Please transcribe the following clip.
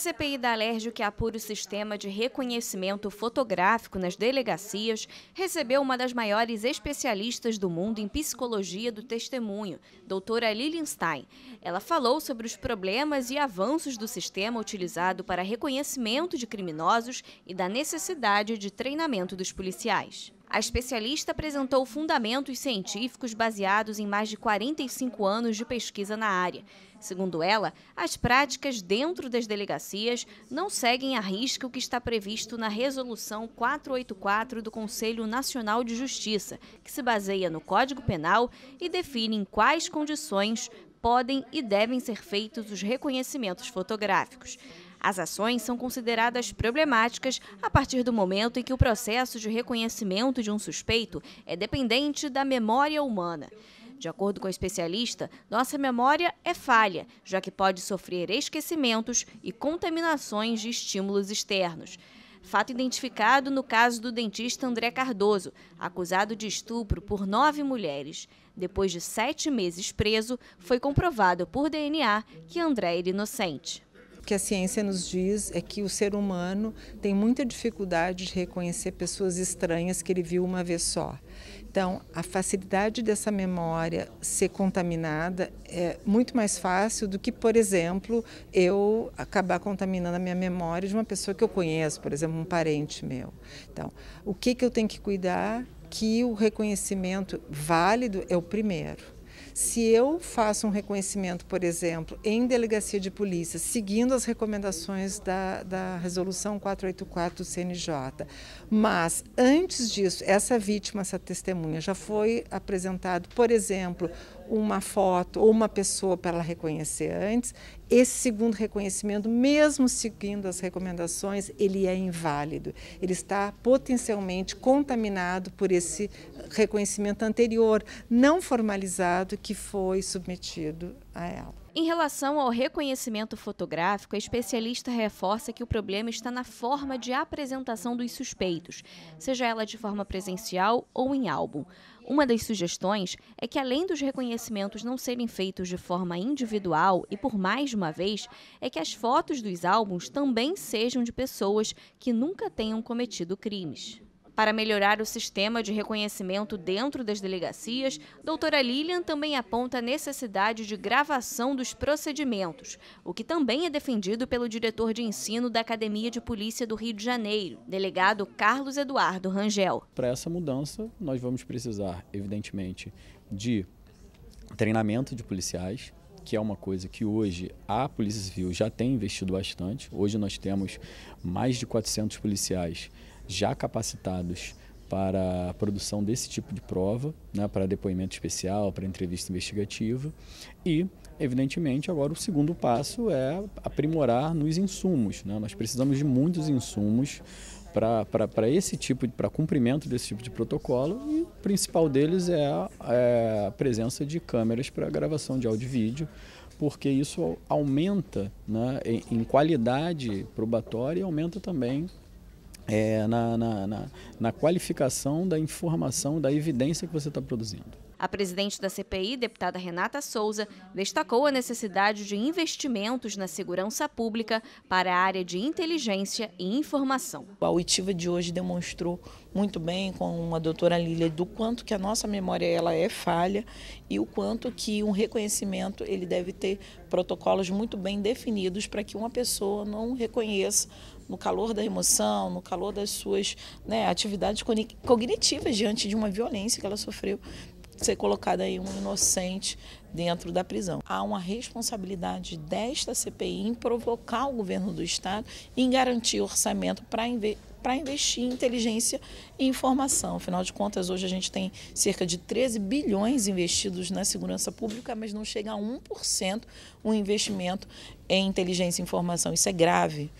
CPI da Alérgio que apura o sistema de reconhecimento fotográfico nas delegacias, recebeu uma das maiores especialistas do mundo em psicologia do testemunho, doutora Lilienstein. Ela falou sobre os problemas e avanços do sistema utilizado para reconhecimento de criminosos e da necessidade de treinamento dos policiais. A especialista apresentou fundamentos científicos baseados em mais de 45 anos de pesquisa na área. Segundo ela, as práticas dentro das delegacias não seguem a risca o que está previsto na Resolução 484 do Conselho Nacional de Justiça, que se baseia no Código Penal e define em quais condições podem e devem ser feitos os reconhecimentos fotográficos. As ações são consideradas problemáticas a partir do momento em que o processo de reconhecimento de um suspeito é dependente da memória humana. De acordo com o especialista, nossa memória é falha, já que pode sofrer esquecimentos e contaminações de estímulos externos. Fato identificado no caso do dentista André Cardoso, acusado de estupro por nove mulheres. Depois de sete meses preso, foi comprovado por DNA que André era inocente que a ciência nos diz é que o ser humano tem muita dificuldade de reconhecer pessoas estranhas que ele viu uma vez só. Então, a facilidade dessa memória ser contaminada é muito mais fácil do que, por exemplo, eu acabar contaminando a minha memória de uma pessoa que eu conheço, por exemplo, um parente meu. Então, o que, que eu tenho que cuidar? Que o reconhecimento válido é o primeiro. Se eu faço um reconhecimento, por exemplo, em delegacia de polícia, seguindo as recomendações da, da resolução 484 do CNJ, mas antes disso, essa vítima, essa testemunha já foi apresentado, por exemplo, uma foto ou uma pessoa para ela reconhecer antes, esse segundo reconhecimento, mesmo seguindo as recomendações, ele é inválido. Ele está potencialmente contaminado por esse reconhecimento anterior, não formalizado, que foi submetido a ela. Em relação ao reconhecimento fotográfico, a especialista reforça que o problema está na forma de apresentação dos suspeitos, seja ela de forma presencial ou em álbum. Uma das sugestões é que, além dos reconhecimentos não serem feitos de forma individual e por mais de uma vez, é que as fotos dos álbuns também sejam de pessoas que nunca tenham cometido crimes. Para melhorar o sistema de reconhecimento dentro das delegacias, doutora Lilian também aponta a necessidade de gravação dos procedimentos, o que também é defendido pelo diretor de ensino da Academia de Polícia do Rio de Janeiro, delegado Carlos Eduardo Rangel. Para essa mudança, nós vamos precisar, evidentemente, de treinamento de policiais, que é uma coisa que hoje a Polícia Civil já tem investido bastante. Hoje nós temos mais de 400 policiais já capacitados para a produção desse tipo de prova, né, para depoimento especial, para entrevista investigativa. E, evidentemente, agora o segundo passo é aprimorar nos insumos. Né? Nós precisamos de muitos insumos para esse tipo para cumprimento desse tipo de protocolo e o principal deles é a, é a presença de câmeras para gravação de áudio e vídeo porque isso aumenta né, em, qualidade probatória e aumenta também é, na, na, na, na qualificação da informação, da evidência que você está produzindo. A presidente da CPI, deputada Renata Souza, destacou a necessidade de investimentos na segurança pública para a área de inteligência e informação. A oitiva de hoje demonstrou muito bem com a doutora Lília do quanto que a nossa memória ela é falha e o quanto que um reconhecimento ele deve ter protocolos muito bem definidos para que uma pessoa não reconheça no calor da emoção, no calor das suas né, atividades cognitivas diante de uma violência que ela sofreu ser colocado aí um inocente dentro da prisão. Há uma responsabilidade desta CPI em provocar o governo do Estado em garantir orçamento para para investir em inteligência e informação. Afinal de contas, hoje a gente tem cerca de 13 bilhões investidos na segurança pública, mas não chega a 1% o investimento em inteligência e informação. Isso é grave.